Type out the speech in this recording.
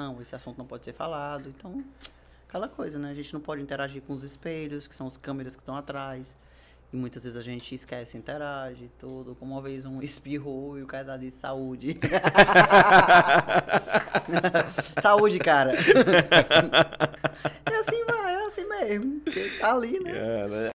não, esse assunto não pode ser falado. Então, aquela coisa, né? A gente não pode interagir com os espelhos, que são as câmeras que estão atrás. E muitas vezes a gente esquece, interage, tudo. Como uma vez um espirrou e o cara disse tá saúde. saúde, cara. é assim vai, é assim mesmo. Tá ali, né? É, né?